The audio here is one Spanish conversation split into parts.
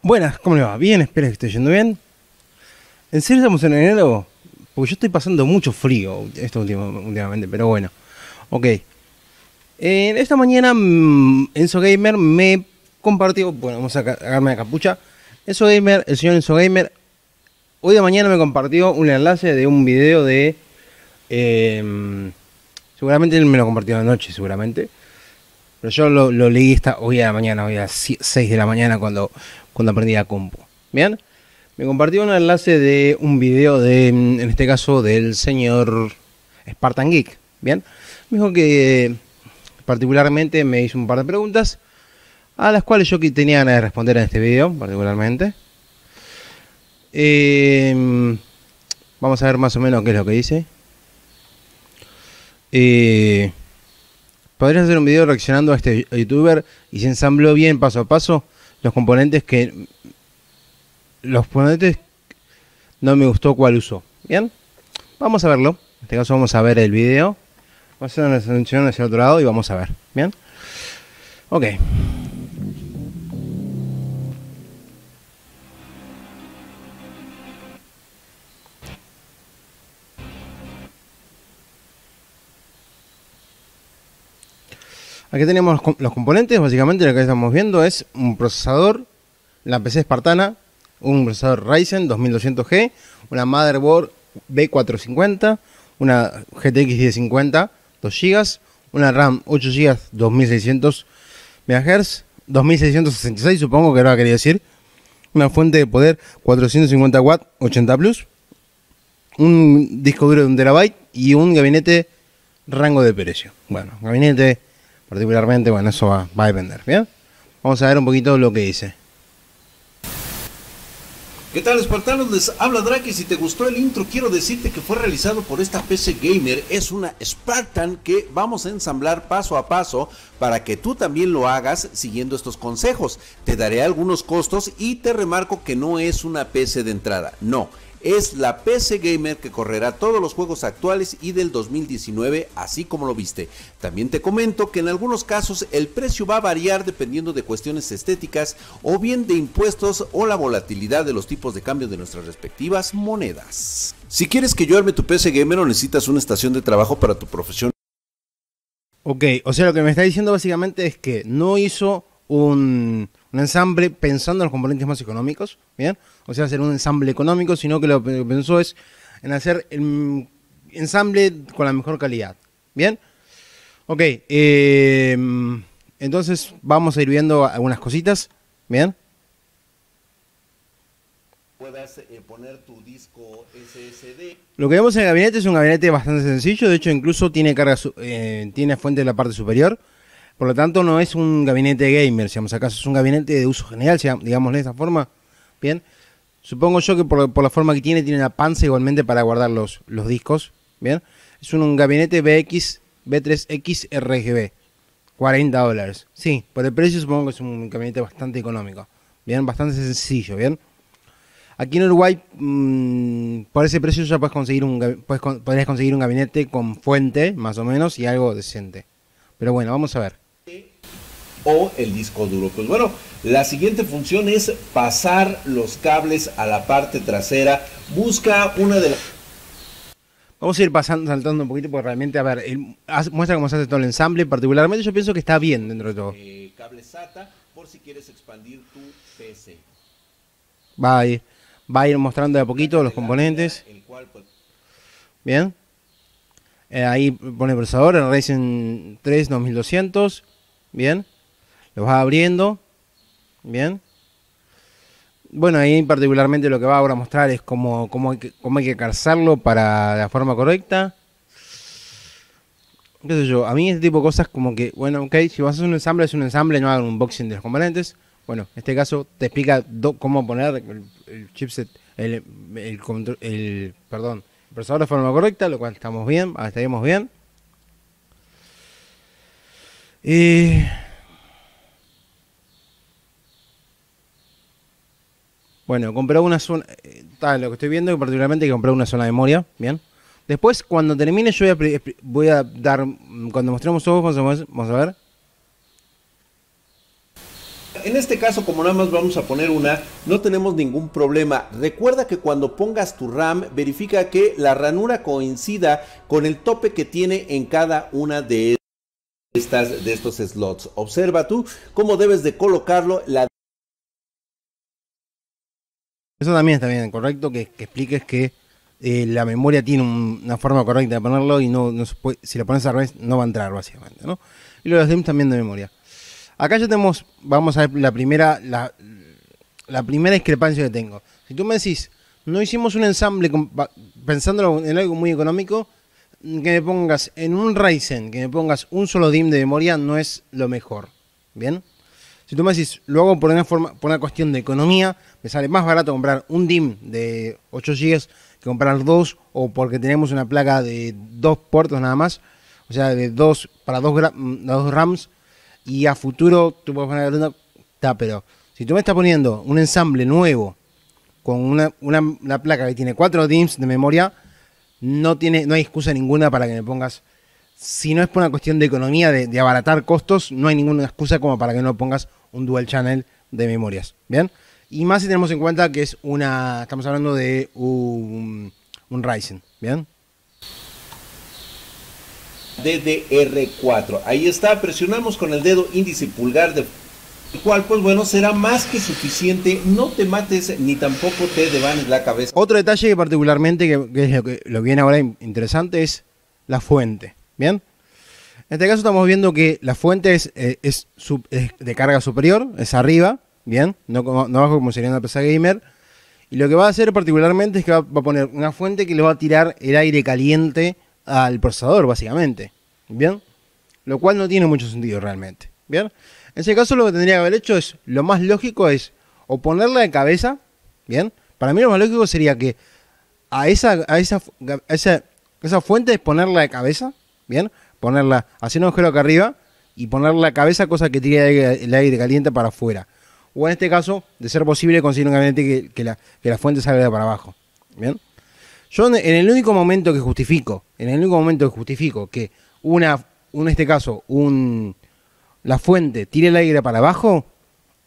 Buenas, ¿cómo le va? Bien, espero que esté yendo bien. ¿En serio estamos en enero? Porque yo estoy pasando mucho frío esto últimamente, pero bueno. Ok. En esta mañana mm, Enzo Gamer me compartió, bueno, vamos a agarrarme la capucha. Enzo Gamer, el señor Enzo Gamer, hoy de mañana me compartió un enlace de un video de... Em, seguramente él me lo compartió anoche, seguramente. Pero yo lo, leí esta, hoy a la mañana, hoy a las 6 de la mañana cuando, cuando aprendí a compu. ¿Bien? Me compartió un enlace de un video de, mm, en este caso, del señor Spartan Geek. ¿Bien? Me dijo que particularmente me hizo un par de preguntas a las cuales yo tenía ganas de responder en este video, particularmente. Em, vamos a ver más o menos qué es lo que dice. Eh, ¿Podrías hacer un video reaccionando a este youtuber y se ensambló bien paso a paso los componentes que... Los componentes no me gustó cuál usó. Bien, vamos a verlo. En este caso vamos a ver el video. Vamos a hacer una hacia el otro lado y vamos a ver. Bien. Ok. Aquí tenemos los componentes, básicamente lo que estamos viendo es un procesador, la PC espartana, un procesador Ryzen 2200G, una motherboard B450, una GTX 1050 2 GB, una RAM 8 GB 2600 MHz, 2666 supongo que lo ha decir, una fuente de poder 450 w 80 plus, un disco duro de un terabyte y un gabinete rango de precio. Bueno, gabinete particularmente, bueno, eso va, a depender, ¿bien? Vamos a ver un poquito lo que dice. ¿Qué tal Spartanos? Les habla Drake. Si te gustó el intro, quiero decirte que fue realizado por esta PC Gamer. Es una Spartan que vamos a ensamblar paso a paso para que tú también lo hagas siguiendo estos consejos. Te daré algunos costos y te remarco que no es una PC de entrada. No, es la PC Gamer que correrá todos los juegos actuales y del 2019, así como lo viste. También te comento que en algunos casos el precio va a variar dependiendo de cuestiones estéticas o bien de impuestos o la volatilidad de los tipos de cambio de nuestras respectivas monedas. Si quieres que yo arme tu PC Gamer o necesitas una estación de trabajo para tu profesión. Ok, o sea, lo que me está diciendo básicamente es que no hizo un un ensamble pensando en los componentes más económicos, ¿bien? O sea, hacer un ensamble económico, sino que lo que pensó es en hacer el ensamble con la mejor calidad, ¿bien? Ok, em, entonces vamos a ir viendo algunas cositas, ¿bien? Eh, poner tu disco SSD. Lo que vemos en el gabinete es un gabinete bastante sencillo, de hecho incluso tiene, carga, eh, tiene fuente en la parte superior, por lo tanto, no es un gabinete gamer, digamos, acaso es un gabinete de uso general, digamos de esa forma. Bien, supongo yo que por, la forma que tiene, tiene una panza igualmente para guardar los, discos. Bien, es un, gabinete BX, B3X RGB, 40 dólares. Sí, por el precio supongo que es un gabinete bastante económico, bien, bastante sencillo, bien. Aquí en Uruguay, mm, por ese precio ya puedes conseguir un, puedes, podrías conseguir un gabinete con fuente, más o menos, y algo decente. Pero bueno, vamos a ver o el disco duro. Pues bueno, la siguiente función es pasar los cables a la parte trasera. Busca una de las... Vamos a ir pasando, saltando un poquito, porque realmente, a ver, muestra cómo se hace todo el ensamble. Particularmente yo pienso que está bien dentro de todo. Eh, cable SATA, por si quieres expandir tu PC. Va a ir, mostrando de a poquito los componentes. Pues- bien. Eh, ahí pone el procesador, el Ryzen 3 2200. Bien. Lo vas abriendo. Bien. Bueno, ahí particularmente lo que va ahora a mostrar es cómo, cómo, hay que, cómo hay calzarlo para la forma correcta. ¿Qué sé yo? A mí este tipo de cosas como que, bueno, ok, si vas a hacer un ensamble, es un ensamble, no hagan un unboxing de los componentes. Bueno, en este caso te explica cómo poner el, chipset, el, el, perdón, el procesador de forma correcta, lo cual estamos bien, estaríamos bien. Eh, bueno, compré una zona. Eh, lo que estoy viendo particularmente que compré una zona de memoria. Bien. Después, cuando termine, yo voy a, dar. Mm, cuando mostremos ojos, vamos a, vamos ver. En este caso, como nada más vamos a poner una, no tenemos ningún problema. Recuerda que cuando pongas tu RAM, verifica que la ranura coincida con el tope que tiene en cada una de ellas estas, de estos slots. Observa tú cómo debes de colocarlo. Eso también está bien, correcto, que, expliques que eh, la memoria tiene una forma correcta de ponerlo y no, si lo pones al revés no va a entrar básicamente, ¿no? Y los hacemos también de memoria. Acá ya tenemos, vamos a ver la primera, la, primera discrepancia que tengo. Si tú me decís, no hicimos un ensamble pensando en algo muy económico, que me pongas en un Ryzen, que me pongas un solo DIM de memoria, no es lo mejor. ¿Bien? Si tú me decís, lo hago por una, forma, por una cuestión de economía, me sale más barato comprar un DIM de 8 GB que comprar dos, o porque tenemos una placa de dos puertos nada más, o sea, de dos para dos, mm, dos RAMs, y a futuro tú puedes poner una. Está, pero si tú me estás poniendo un ensamble nuevo con una, una, placa que tiene cuatro DIMs de memoria, no, tiene, no hay excusa ninguna para que me pongas. Si no es por una cuestión de economía, de, abaratar costos, no hay ninguna excusa como para que no pongas un dual channel de memorias. ¿Bien? Y más si tenemos en cuenta que es una. Estamos hablando de un, un Ryzen. ¿Bien? DDR4. Ahí está, presionamos con el dedo índice y pulgar de cual pues bueno será más que suficiente, no te mates ni tampoco te devanes la cabeza. Otro detalle que particularmente que, es lo que, viene ahora interesante es la fuente, ¿bien? En este caso estamos viendo que la fuente es, eh, es, de carga superior, es arriba, ¿bien? No, como, no abajo como sería una pesa gamer. Y lo que va a hacer particularmente es que va a poner una fuente que le va a tirar el aire caliente al procesador, básicamente, ¿bien? Lo cual no tiene mucho sentido realmente, ¿bien? En ese caso lo que tendría que haber hecho es, lo más lógico es o ponerla de cabeza, ¿bien? Para mí lo más lógico sería que a esa, a esa, esa, esa fuente es ponerla de cabeza, ¿bien? Ponerla, hacer un agujero acá arriba y ponerla de cabeza, cosa que tire el aire caliente para afuera. O en este caso, de ser posible, conseguir un que, la, fuente salga de para abajo, ¿bien? Yo en el único momento que justifico, en el único momento que justifico que una, en este caso, un, la fuente tira el aire para abajo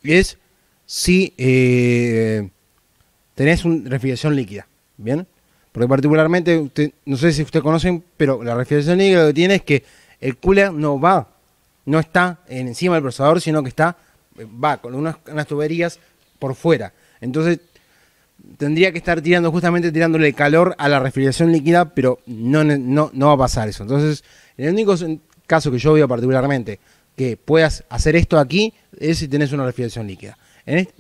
es si eh, tenés una refrigeración líquida. ¿Bien? Porque particularmente, usted, no sé si ustedes conocen, pero la refrigeración líquida lo que tiene es que el cooler no va, no está encima del procesador, sino que está, va con unas, tuberías por fuera. Entonces tendría que estar tirando, justamente tirándole calor a la refrigeración líquida, pero no, no, no va a pasar eso. Entonces, el único caso que yo veo particularmente que puedas hacer esto aquí es si tenés una refrigeración líquida.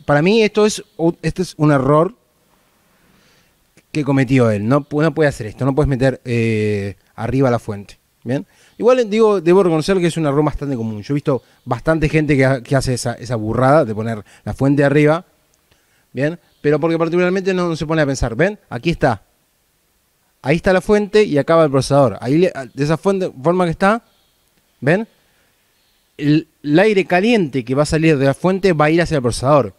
para mí esto es, este es un error que cometió él. No, no puede hacer esto, no puedes meter eh, arriba la fuente. ¿bien? Igual eh, digo, debo reconocer que es un error bastante común. Yo he visto bastante gente que, hace esa, esa, burrada de poner la fuente arriba. ¿bien? Pero porque particularmente no, se pone a pensar, ¿ven? Aquí está. Ahí está la fuente y acaba el procesador. Ahí de esa fuente, forma que está, ¿ven? el, aire caliente que va a salir de la fuente va a ir hacia el procesador.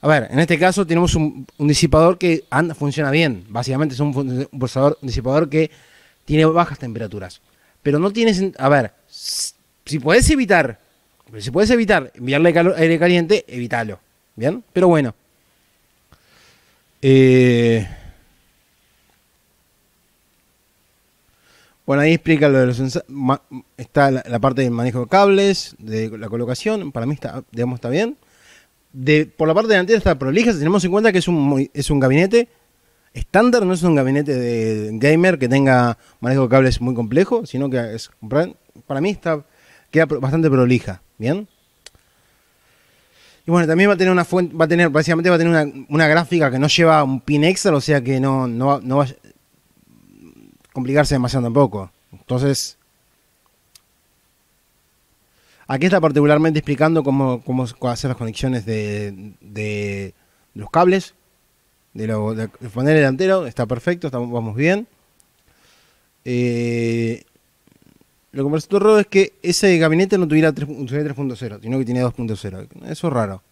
A ver, en este caso tenemos un, disipador que funciona bien. Básicamente es un, procesador, disipador que tiene bajas temperaturas. Pero no tienes. A ver, si puedes evitar. Si puedes evitar enviarle aire caliente, evítalo. ¿Bien? Pero bueno. Eh, Bueno, ahí explica lo de los está la, parte del manejo de cables, de la colocación, para mí está, digamos, está bien. De, por la parte delantera está prolija, tenemos en cuenta que es un, es un gabinete estándar, no es un gabinete de gamer que tenga manejo de cables muy complejo, sino que es, para mí está, queda bastante prolija, ¿bien? Y bueno, también va a tener una fuente, va a tener, básicamente va a tener una, gráfica que no lleva un pin extra, o sea que no, no, no va, complicarse demasiado tampoco. Entonces, aquí está particularmente explicando cómo, cómo hacer las conexiones de, de los cables, de, lo, de poner delantero, está perfecto, estamos, vamos bien. Eh, lo que me resultó raro es que ese gabinete no tuviera 3.0, sino que tenía 2.0. Eso es raro.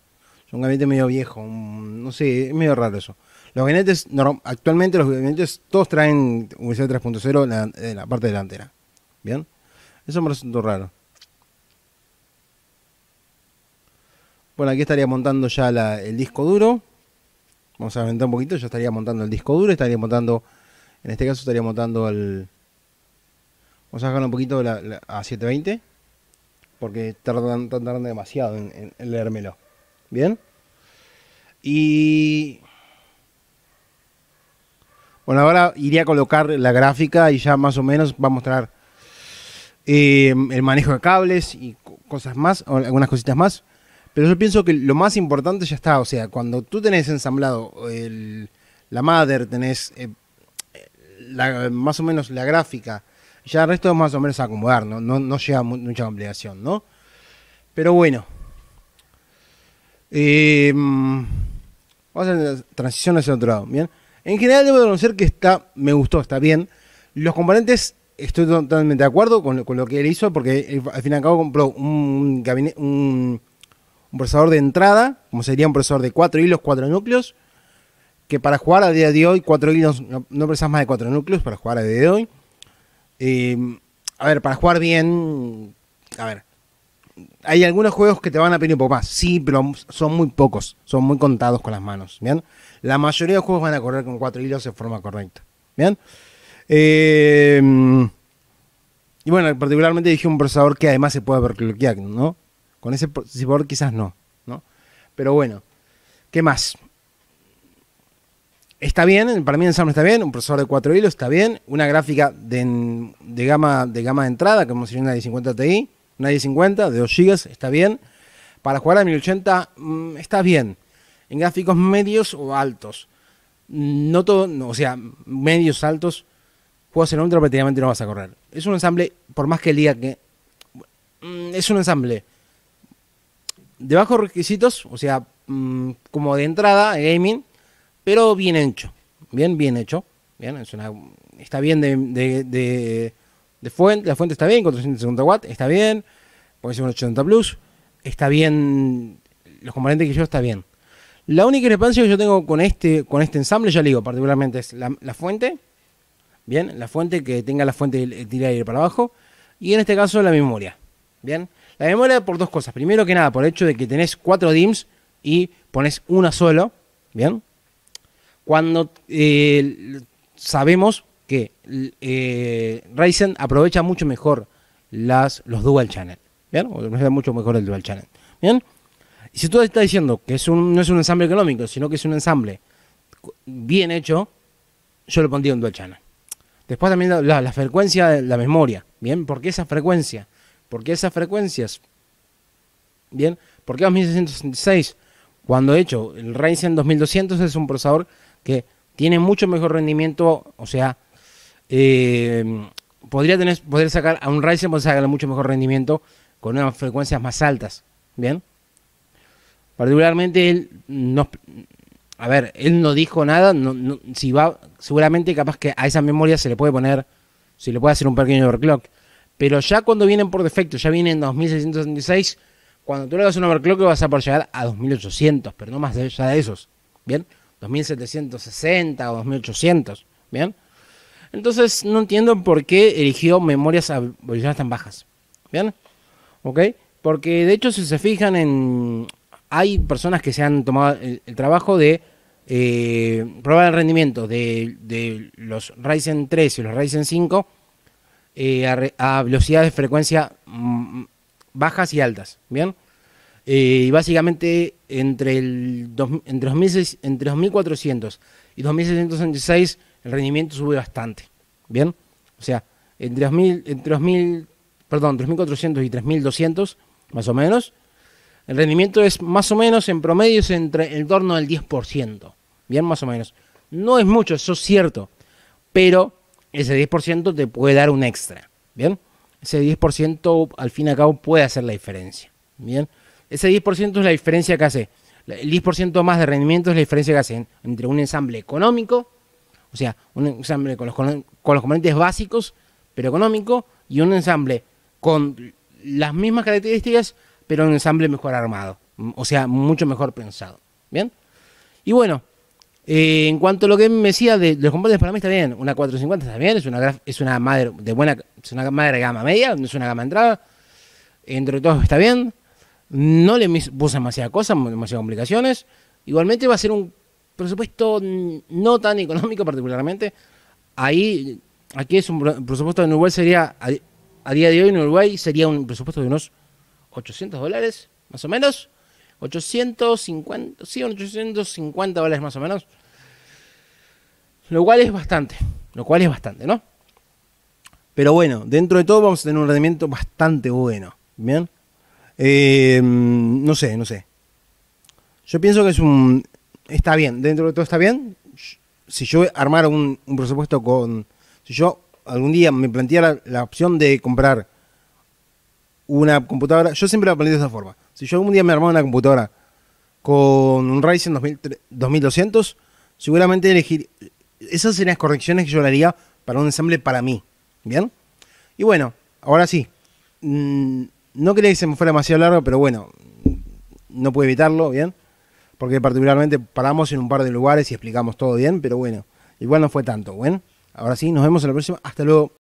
Es un gabinete medio viejo, no sé, es medio raro eso. Los gabinetes, actualmente los gabinetes todos traen USB 3.0 en la, parte delantera. ¿Bien? Eso me resultó raro. Bueno, aquí estaría montando ya el disco duro. Vamos a aventar un poquito. ya estaría montando el disco duro. Estaría montando. En este caso estaría montando el. Vamos a bajar un poquito a 720. Porque tardan, demasiado en, en, en leérmelo. Bien. Y bueno, ahora iría a colocar la gráfica y ya más o menos va a mostrar eh, el manejo de cables y cosas más, algunas cositas más. Pero yo pienso que lo más importante ya está. O sea, cuando tú tenés ensamblado la madre, tenés eh, más o menos la gráfica, ya el resto es más o menos acomodar, ¿no? No, llega mucha complicación, ¿no? Pero bueno. Eh, mm, vamos a hacer transición hacia otro lado, ¿bien? En general debo reconocer que está, me gustó, está bien. Los componentes, estoy totalmente de acuerdo con, lo que él hizo, porque al fin y al cabo compró un, procesador de entrada, como sería un procesador de 4 hilos, 4 núcleos, que para jugar a día de hoy, 4 hilos, no, no más de 4 núcleos para jugar a día de hoy. Eh, a ver, para jugar bien, a ver, hay algunos juegos que te van a pedir un poco más. Sí, pero son muy pocos. Son muy contados con las manos. ¿Bien? La mayoría de juegos van a correr con cuatro hilos de forma correcta. ¿Bien? Eh, y bueno, particularmente dije un procesador que además se puede overclockear, ¿no? Con ese procesador quizás no, ¿no? Pero bueno, ¿qué más? Está bien, para mí el Samsung está bien, un procesador de cuatro hilos está bien, una gráfica de, gama, de gama de entrada, como sería una de 50 Ti, una 50, de 2 GB, está bien. Para jugar a 1080 mm, está bien. En gráficos medios o altos. No todo, o sea, medios altos, Juegos en ultra prácticamente no vas a correr. Es un ensamble, por más que diga que... Mm, es un ensamble de bajos requisitos, o sea, mm, como de entrada, gaming, pero bien hecho. Bien, bien hecho. Bien, está bien de fuente, la fuente está bien, 450 watts, está bien, puede un 80 Plus, está bien, los componentes que yo está bien. La única discrepancia que yo tengo con este, con este ensamble, ya le digo, particularmente es la, fuente, bien, la fuente que tenga la fuente tira aire para abajo, y en este caso la memoria, bien. La memoria por dos cosas. Primero que nada, por el hecho de que tenés cuatro DIMS y pones una solo, bien. Cuando eh, sabemos que eh, Ryzen aprovecha mucho mejor las, los dual channel. ¿Bien? Aprovecha mucho mejor el dual channel. ¿Bien? Y si tú estás diciendo que es no es un ensamble económico, sino que es un ensamble bien hecho, yo lo pondría en dual channel. Después también la, frecuencia de la memoria. ¿Bien? Porque esa frecuencia? Porque esas frecuencias? ¿Bien? ¿Por qué 2666? Cuando he hecho el Ryzen 2200 es un procesador que tiene mucho mejor rendimiento, o sea, eh, podría tener, poder sacar a un Ryzen, podría sacarle mucho mejor rendimiento con unas frecuencias más altas. Bien. Particularmente él no. A ver, él no dijo nada. No, si va, seguramente capaz que a esa memoria se le puede poner. Si le puede hacer un pequeño overclock. Pero ya cuando vienen por defecto, ya vienen 2666. Cuando tú le hagas un overclock vas a poder llegar a 2800, pero no más allá de esos. Bien. 2760 o 2800. Bien. Entonces no entiendo por qué eligió memorias a tan bajas. ¿Bien? ¿Ok? Porque de hecho si se fijan en... Hay personas que se han tomado el, trabajo de eh, probar el rendimiento de, los Ryzen 3 y los Ryzen 5 eh, a, velocidades de frecuencia mm, bajas y altas. ¿Bien? Eh, y básicamente entre, el dos, entre 2400 y 2666 el rendimiento sube bastante. ¿Bien? O sea, entre 2000, entre 2000, perdón, 3400 y 3200, más o menos, el rendimiento es más o menos en promedio es entre el torno del 10%. Bien, más o menos. No es mucho, eso es cierto, pero ese 10% te puede dar un extra. Bien, ese 10% al fin y al cabo puede hacer la diferencia. Bien, ese 10% es la diferencia que hace. El 10% más de rendimiento es la diferencia que hace entre un ensamble económico o sea, un ensamble con los, componentes básicos, pero económico, y un ensamble con las mismas características, pero un ensamble mejor armado. O sea, mucho mejor pensado. ¿Bien? Y bueno, eh, en cuanto a lo que me decía de, los componentes para mí está bien. Una 450 está bien, es una, es una madre de buena, es una madre gama media, no es una gama entrada. Entre todos está bien. No le puse demasiadas cosas, demasiadas complicaciones. Igualmente va a ser un presupuesto mm, no tan económico particularmente. Ahí, aquí es un presupuesto de Uruguay sería, a, día de hoy en Uruguay sería un presupuesto de unos 800 dólares, más o menos. 850, sí, 850 dólares más o menos. Lo cual es bastante, lo cual es bastante, ¿no? Pero bueno, dentro de todo vamos a tener un rendimiento bastante bueno, ¿bien? Eh, mm, no sé, no sé. Yo pienso que es un, está bien, dentro de todo está bien. Si yo armara un, presupuesto con. Si yo algún día me planteara la, opción de comprar una computadora, yo siempre la planteé de esa forma. Si yo algún día me armara una computadora con un Ryzen 2200, seguramente elegir. Esas serían las correcciones que yo le haría para un ensamble para mí. ¿Bien? Y bueno, ahora sí. Mm, no quería que se me fuera demasiado largo, pero bueno, no puedo evitarlo, ¿bien? porque particularmente paramos en un par de lugares y explicamos todo bien, pero bueno, igual no fue tanto. Bueno, ahora sí, nos vemos en la próxima. Hasta luego.